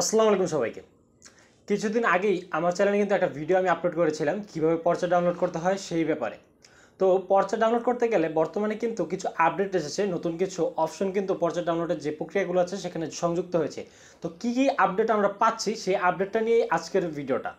আসসালামু আলাইকুম সবাইকে কিছুদিন আগেই আমার চ্যানেলে কিন্তু একটা ভিডিও আমি আপলোড করেছিলাম কিভাবে পর্চা ডাউনলোড করতে হয় সেই ব্যাপারে তো পর্চা ডাউনলোড করতে গেলে বর্তমানে কিন্তু কিছু আপডেট এসেছে নতুন কিছু অপশন কিন্তু পর্চা ডাউনলোডের যে প্রক্রিয়াগুলো আছে সেখানে সংযুক্ত হয়েছে তো কী কী আপডেট আমরা পাচ্ছি সেই আপডেটটা নিয়েই আজকের ভিডিওটা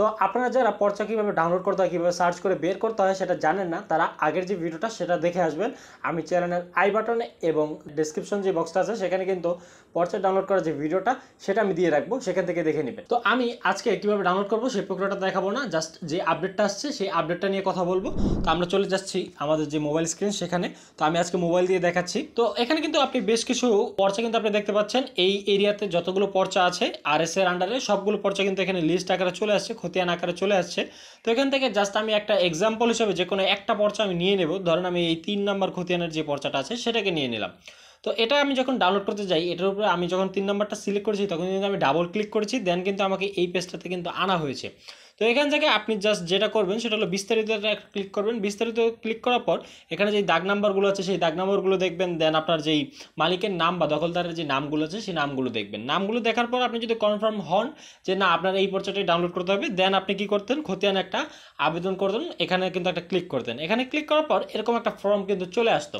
তো আপনারা যারা পর্চা কীভাবে ডাউনলোড করতে হয় কীভাবে সার্চ করে বের করতে হয় সেটা জানেন না তারা আগের যে ভিডিওটা সেটা দেখে আসবেন আমি চ্যানেলের আই বাটনে এবং ডিসক্রিপশন যে বক্সটা আছে সেখানে কিন্তু পর্চা ডাউনলোড করার যে ভিডিওটা সেটা আমি দিয়ে রাখবো সেখান থেকে দেখে নেবেন তো আমি আজকে কীভাবে ডাউনলোড করবো সেই প্রক্রিয়াটা দেখাবো না জাস্ট যে আপডেটটা আসছে সেই আপডেটটা নিয়ে কথা বলবো তো আমরা চলে যাচ্ছি আমাদের যে মোবাইল স্ক্রিন সেখানে তো আমি আজকে মোবাইল দিয়ে দেখাচ্ছি তো এখানে কিন্তু আপনি বেশ কিছু পর্চা কিন্তু আপনি দেখতে পাচ্ছেন এই এরিয়াতে যতগুলো পর্চা আছে আর এস এর আন্ডারে সবগুলো পর্চা কিন্তু এখানে লিস্ট আকারে চলে আসছে খতিয়ান আকারে চলে আসছে তো এখান থেকে জাস্ট আমি একটা এক্সাম্পল হিসেবে যে কোনো একটা পর্চা আমি নিয়ে নেব ধরেন আমি এই তিন নম্বর খতিয়ানের যে পর্চাটা আছে সেটাকে নিয়ে নিলাম তো এটা আমি যখন ডাউনলোড করতে যাই এটার উপরে আমি যখন তিন নম্বরটা সিলেক্ট করেছি তখন কিন্তু আমি ডাবল ক্লিক করেছি দেন কিন্তু আমাকে এই পেজটাতে কিন্তু আনা হয়েছে তো এখান থেকে আপনি জাস্ট যেটা করবেন সেটা হলো বিস্তারিতটা ক্লিক করবেন বিস্তারিত ক্লিক করার পর এখানে যে দাগ নাম্বারগুলো আছে সেই দাগ নাম্বারগুলো দেখবেন দেন আপনার যেই মালিকের নাম বা দখলদারের যে নামগুলো আছে সেই নামগুলো দেখবেন নামগুলো দেখার পর আপনি যদি কনফার্ম হন যে না আপনার এই পর্চাটাই ডাউনলোড করতে হবে দেন আপনি কি করতেন খতিয়ান একটা আবেদন করতেন এখানে কিন্তু একটা ক্লিক করতেন এখানে ক্লিক করার পর এরকম একটা ফর্ম কিন্তু চলে আসতো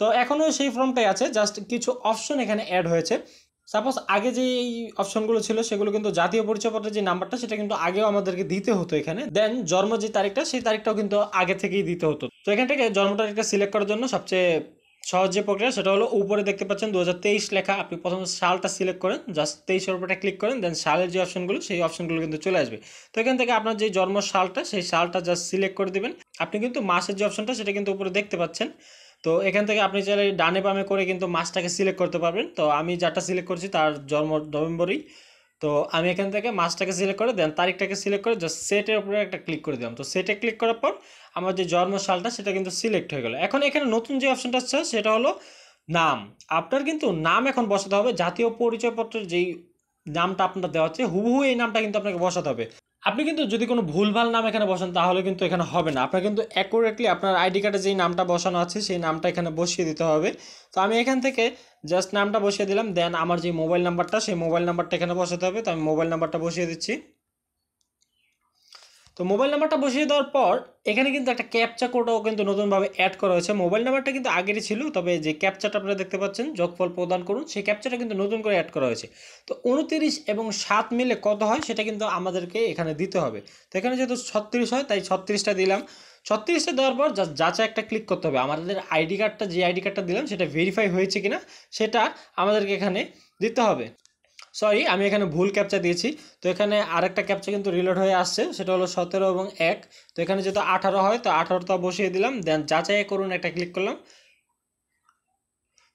তো এখনও সেই ফর্মটাই আছে জাস্ট কিছু অপশন এখানে অ্যাড হয়েছে সাপোজ আগে যে এই অপশনগুলো ছিল সেগুলো কিন্তু জাতীয় পরিচয়পত্রের যে নাম্বারটা সেটা কিন্তু আগেও আমাদেরকে দিতে হতো এখানে দেন জন্ম যে তারিখটা সেই তারিখটাও কিন্তু আগে থেকেই দিতে হতো তো এখান থেকে জন্ম তারিখটা সিলেক্ট করার জন্য সবচেয়ে সহজ যে প্রক্রিয়া সেটা হলো উপরে দেখতে পাচ্ছেন দু লেখা আপনি প্রথমে সালটা সিলেক্ট করেন জাস্ট তেইশের উপরটা ক্লিক করেন দেন সালের যে অপশনগুলো সেই অপশনগুলো কিন্তু চলে আসবে তো এখান থেকে আপনার যে জন্ম সালটা সেই সালটা জাস্ট সিলেক্ট করে দেবেন আপনি কিন্তু মাসের যে অপশনটা সেটা কিন্তু উপরে দেখতে পাচ্ছেন তো এখান থেকে আপনি চাইলে ডানে পামে করে কিন্তু মাছটাকে সিলেক্ট করতে পারবেন তো আমি যাটা সিলেক্ট করছি তার জন্ম নভেম্বরই তো আমি এখান থেকে মাসটাকে সিলেক্ট করে দেন তারিখটাকে সিলেক্ট করে জাস্ট সেটের উপরে একটা ক্লিক করে দিলাম তো সেটে ক্লিক করার পর আমার যে জন্ম সালটা সেটা কিন্তু সিলেক্ট হয়ে গেলো এখন এখানে নতুন যে অপশনটা আছে সেটা হলো নাম আপনার কিন্তু নাম এখন বসাতে হবে জাতীয় পরিচয়পত্রের যেই নামটা আপনার দেওয়া হচ্ছে হুবহু এই নামটা কিন্তু আপনাকে বসাতে হবে আপনি কিন্তু যদি কোনো ভুলভাল নাম এখানে বসান তাহলে কিন্তু এখানে হবে না আপনার কিন্তু অ্যাকুরেটলি আপনার আইডি কার্ডে যেই নামটা বসানো আছে সেই নামটা এখানে বসিয়ে দিতে হবে তো আমি এখান থেকে জাস্ট নামটা বসিয়ে দিলাম দেন আমার যে মোবাইল নাম্বারটা সেই মোবাইল নাম্বারটা এখানে বসাতে হবে তো আমি মোবাইল নাম্বারটা বসিয়ে দিচ্ছি তো মোবাইল নাম্বারটা বসিয়ে দেওয়ার পর এখানে কিন্তু একটা ক্যাপচা কোডও কিন্তু নতুনভাবে অ্যাড করা হয়েছে মোবাইল নাম্বারটা কিন্তু আগেরই ছিল তবে যে ক্যাপচাটা আপনারা দেখতে পাচ্ছেন যোগফল প্রদান করুন সেই ক্যাপচাটা কিন্তু নতুন করে অ্যাড করা হয়েছে তো উনতিরিশ এবং সাত মিলে কত হয় সেটা কিন্তু আমাদেরকে এখানে দিতে হবে তো এখানে যেহেতু ছত্রিশ হয় তাই ছত্রিশটা দিলাম ছত্রিশটা দেওয়ার পর যাচাই একটা ক্লিক করতে হবে আমাদের আইডি কার্ডটা যে আইডি কার্ডটা দিলাম সেটা ভেরিফাই হয়েছে কিনা সেটা আমাদেরকে এখানে দিতে হবে সরি আমি এখানে ভুল ক্যাপচা দিয়েছি তো এখানে আরেকটা ক্যাপচা কিন্তু রিলোড হয়ে আসছে সেটা হলো সতেরো এবং এক তো এখানে যেহেতু আঠারো হয় তো আঠারোটা বসিয়ে দিলাম দেন যাচাই করুন একটা ক্লিক করলাম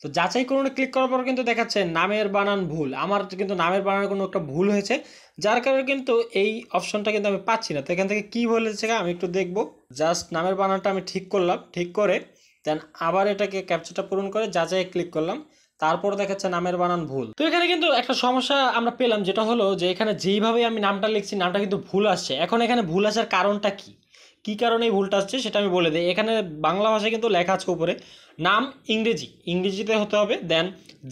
তো যাচাই করুন ক্লিক করার পর কিন্তু দেখাচ্ছে নামের বানান ভুল আমার কিন্তু নামের বানানোর কোনো একটা ভুল হয়েছে যার কারণে কিন্তু এই অপশনটা কিন্তু আমি পাচ্ছি না তো এখান থেকে কী বলেছে আমি একটু দেখব জাস্ট নামের বানানটা আমি ঠিক করলাম ঠিক করে দেন আবার এটাকে ক্যাপচারটা পূরণ করে যাচাই ক্লিক করলাম তারপর দেখাচ্ছে নামের বানান ভুল তো এখানে কিন্তু একটা সমস্যা আমরা পেলাম যেটা হলো যে এখানে যেইভাবে আমি নামটা লিখছি নামটা কিন্তু ভুল আসছে এখন এখানে ভুল আসার কারণটা কি কি কারণে এই ভুলটা আসছে সেটা আমি বলে দিই এখানে বাংলা ভাষায় কিন্তু লেখা আছে উপরে নাম ইংরেজি ইংরেজিতে হতে হবে দেন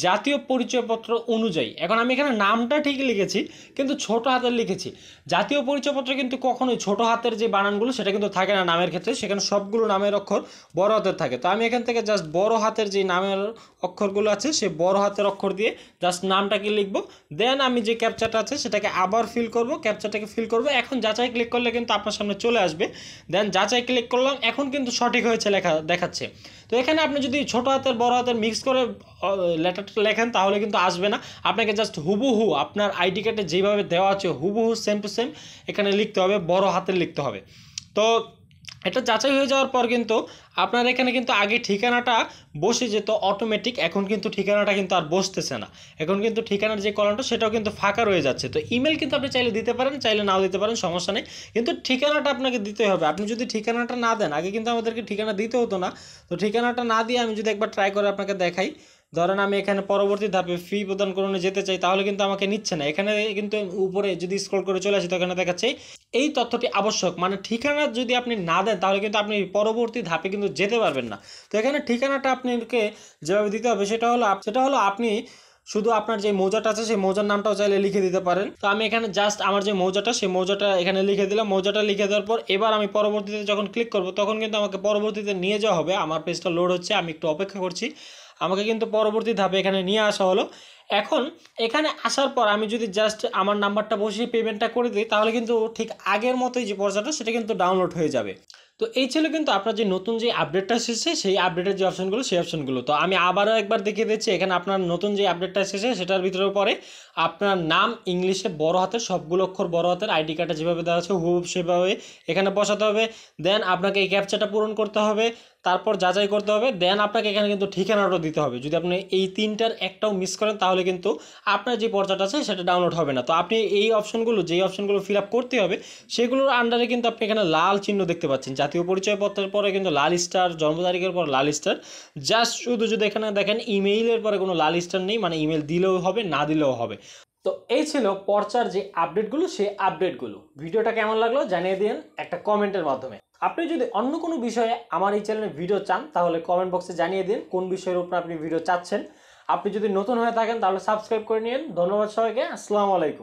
জাতীয় পরিচয়পত্র অনুযায়ী এখন আমি এখানে নামটা ঠিক লিখেছি কিন্তু ছোট হাতের লিখেছি জাতীয় পরিচয়পত্র কিন্তু কখনোই ছোট হাতের যে বানানগুলো সেটা কিন্তু থাকে না নামের ক্ষেত্রে সেখানে সবগুলো নামের অক্ষর বড় হাতের থাকে তো আমি এখান থেকে জাস্ট বড় হাতের যে নামের অক্ষরগুলো আছে সে বড় হাতের অক্ষর দিয়ে জাস্ট নামটাকে লিখবো দেন আমি যে ক্যাপচারটা আছে সেটাকে আবার ফিল করব ক্যাপচারটাকে ফিল করব এখন যাচাই ক্লিক করলে কিন্তু আপনার সামনে চলে আসবে দেন যাচাই ক্লিক করলাম এখন কিন্তু সঠিক হয়েছে লেখা দেখাচ্ছে তো এখানে আপনি আপনি যদি ছোটো হাতের বড় হাতের মিক্স করে লেটারটা লেখেন তাহলে কিন্তু আসবে না আপনাকে জাস্ট হুবুহু আপনার আইডি কার্ডে যেভাবে দেওয়া আছে হুবহু সেম টু সেম এখানে লিখতে হবে বড় হাতের লিখতে হবে তো এটা যাচাই হয়ে যাওয়ার পর কিন্তু আপনার এখানে কিন্তু আগে ঠিকানাটা বসে যেত অটোমেটিক এখন কিন্তু ঠিকানাটা কিন্তু আর বসতেছে না এখন কিন্তু ঠিকানার যে কলমটা সেটাও কিন্তু ফাঁকা রয়ে যাচ্ছে তো ইমেল কিন্তু আপনি চাইলে দিতে পারেন চাইলে নাও দিতে পারেন সমস্যা নেই কিন্তু ঠিকানাটা আপনাকে দিতে হবে আপনি যদি ঠিকানাটা না দেন আগে কিন্তু আমাদেরকে ঠিকানা দিতে হতো না তো ঠিকানাটা না দিয়ে আমি যদি একবার ট্রাই করে আপনাকে দেখাই ধরেন আমি এখানে পরবর্তী ধাপে ফি প্রদান করানো যেতে চাই তাহলে কিন্তু আমাকে নিচ্ছে না এখানে কিন্তু উপরে যদি স্ক্রল করে চলে আসি তো এখানে দেখাচ্ছে এই তথ্যটি আবশ্যক মানে ঠিকানা যদি আপনি না দেন তাহলে কিন্তু আপনি পরবর্তী ধাপে কিন্তু যেতে পারবেন না তো এখানে ঠিকানাটা আপনাকে যেভাবে দিতে হবে সেটা হলো সেটা হলো আপনি শুধু আপনার যে মৌজাটা আছে সেই মৌজার নামটাও চাইলে লিখে দিতে পারেন তো আমি এখানে জাস্ট আমার যে মৌজাটা সেই মৌজাটা এখানে লিখে দিলাম মৌজাটা লিখে দেওয়ার পর এবার আমি পরবর্তীতে যখন ক্লিক করব তখন কিন্তু আমাকে পরবর্তীতে নিয়ে যাওয়া হবে আমার পেজটা লোড হচ্ছে আমি একটু অপেক্ষা করছি আমাকে কিন্তু পরবর্তী ধাপে এখানে নিয়ে আসা হলো এখন এখানে আসার পর আমি যদি জাস্ট আমার নাম্বারটা বসিয়ে পেমেন্টটা করে দিই তাহলে কিন্তু ঠিক আগের মতোই যে পর্যাটা সেটা কিন্তু ডাউনলোড হয়ে যাবে তো এই ছিল কিন্তু আপনার যে নতুন যে আপডেটটা এসেছে সেই আপডেটের যে অপশনগুলো সেই অপশনগুলো তো আমি আবারও একবার দেখিয়ে দিচ্ছি এখানে আপনার নতুন যে আপডেটটা এসেছে সেটার ভিতরে পরে আপনার নাম ইংলিশে বড় হাতের সবগুলো অক্ষর বড় হাতের আইডি কার্ডটা যেভাবে দেওয়া আছে হুব সেভাবে এখানে বসাতে হবে দেন আপনাকে এই ক্যাপচাটা পূরণ করতে হবে তারপর যাচাই করতে হবে দেন আপনাকে এখানে কিন্তু ঠিকানাটা দিতে হবে যদি আপনি এই তিনটার একটাও মিস করেন তাহলে কিন্তু আপনার যে পর্চাটা আছে সেটা ডাউনলোড হবে না তো আপনি এই অপশনগুলো যেই অপশনগুলো ফিল আপ করতে হবে সেগুলোর আন্ডারে কিন্তু আপনি এখানে লাল চিহ্ন দেখতে পাচ্ছেন জাতীয় পরিচয়পত্রের পরে কিন্তু লাল স্টার জন্ম তারিখের পর লাল স্টার জাস্ট শুধু যদি এখানে দেখেন ইমেইলের পরে কোনো লাল স্টার নেই মানে ইমেল দিলেও হবে না দিলেও হবে তো এই ছিল পর্চার যে আপডেটগুলো সেই আপডেটগুলো ভিডিওটা কেমন লাগলো জানিয়ে দিন একটা কমেন্টের মাধ্যমে আপনি যদি অন্য কোনো বিষয়ে আমার এই চ্যানেলে ভিডিও চান তাহলে কমেন্ট বক্সে জানিয়ে দিন কোন বিষয়ের উপর আপনি ভিডিও চাচ্ছেন আপনি যদি নতুন হয়ে থাকেন তাহলে সাবস্ক্রাইব করে নিন ধন্যবাদ সবাইকে আসসালামু আলাইকুম